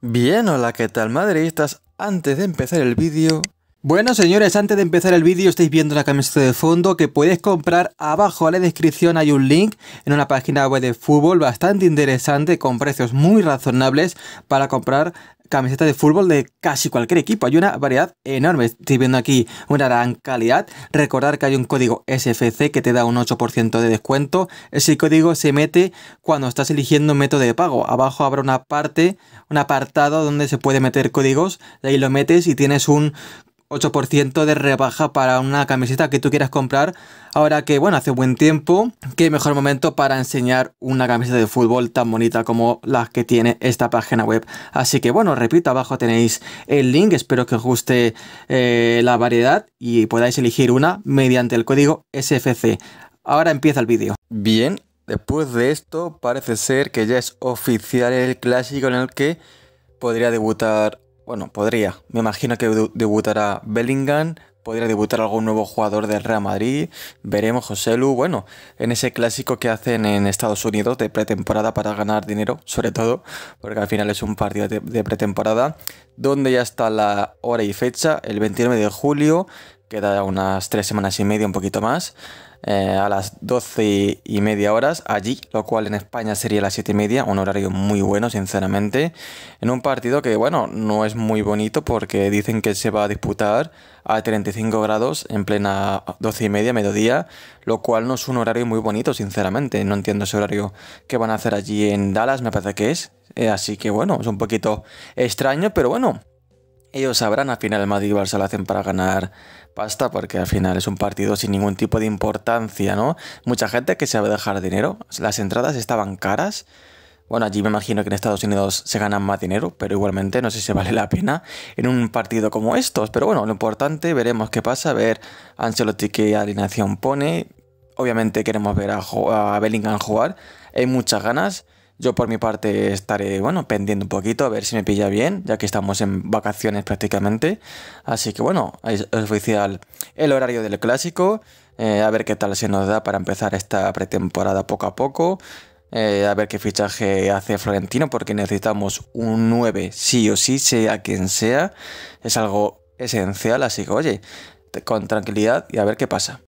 Bien, hola, ¿qué tal madridistas? Antes de empezar el vídeo... Bueno señores, antes de empezar el vídeo estáis viendo la camiseta de fondo que podéis comprar abajo a la descripción hay un link en una página web de fútbol bastante interesante con precios muy razonables para comprar camiseta de fútbol de casi cualquier equipo. Hay una variedad enorme. Estoy viendo aquí una gran calidad. Recordar que hay un código SFC que te da un 8% de descuento. Ese código se mete cuando estás eligiendo un método de pago. Abajo habrá una parte, un apartado donde se puede meter códigos. De ahí lo metes y tienes un 8% de rebaja para una camiseta que tú quieras comprar. Ahora que, bueno, hace buen tiempo, qué mejor momento para enseñar una camiseta de fútbol tan bonita como la que tiene esta página web. Así que, bueno, repito, abajo tenéis el link. Espero que os guste eh, la variedad y podáis elegir una mediante el código SFC. Ahora empieza el vídeo. Bien, después de esto parece ser que ya es oficial el clásico en el que podría debutar bueno, podría. Me imagino que debutará Bellingham, podría debutar algún nuevo jugador del Real Madrid. Veremos José Lu, bueno, en ese clásico que hacen en Estados Unidos de pretemporada para ganar dinero, sobre todo, porque al final es un partido de, de pretemporada, donde ya está la hora y fecha, el 29 de julio, queda unas tres semanas y media, un poquito más, eh, a las 12 y media horas allí, lo cual en España sería las siete y media, un horario muy bueno, sinceramente, en un partido que, bueno, no es muy bonito porque dicen que se va a disputar a 35 grados en plena doce y media, mediodía, lo cual no es un horario muy bonito, sinceramente, no entiendo ese horario que van a hacer allí en Dallas, me parece que es, eh, así que bueno, es un poquito extraño, pero bueno, ellos sabrán al final el Madrid y Barça lo hacen para ganar pasta porque al final es un partido sin ningún tipo de importancia, ¿no? Mucha gente que se dejar dinero, las entradas estaban caras. Bueno, allí me imagino que en Estados Unidos se ganan más dinero, pero igualmente no sé si vale la pena en un partido como estos. Pero bueno, lo importante, veremos qué pasa, a ver Ancelotti qué alineación pone. Obviamente queremos ver a, a Bellingham jugar, hay muchas ganas. Yo por mi parte estaré, bueno, pendiente un poquito a ver si me pilla bien, ya que estamos en vacaciones prácticamente. Así que bueno, es oficial el horario del clásico, eh, a ver qué tal se nos da para empezar esta pretemporada poco a poco, eh, a ver qué fichaje hace Florentino, porque necesitamos un 9 sí o sí, sea quien sea. Es algo esencial, así que oye, con tranquilidad y a ver qué pasa.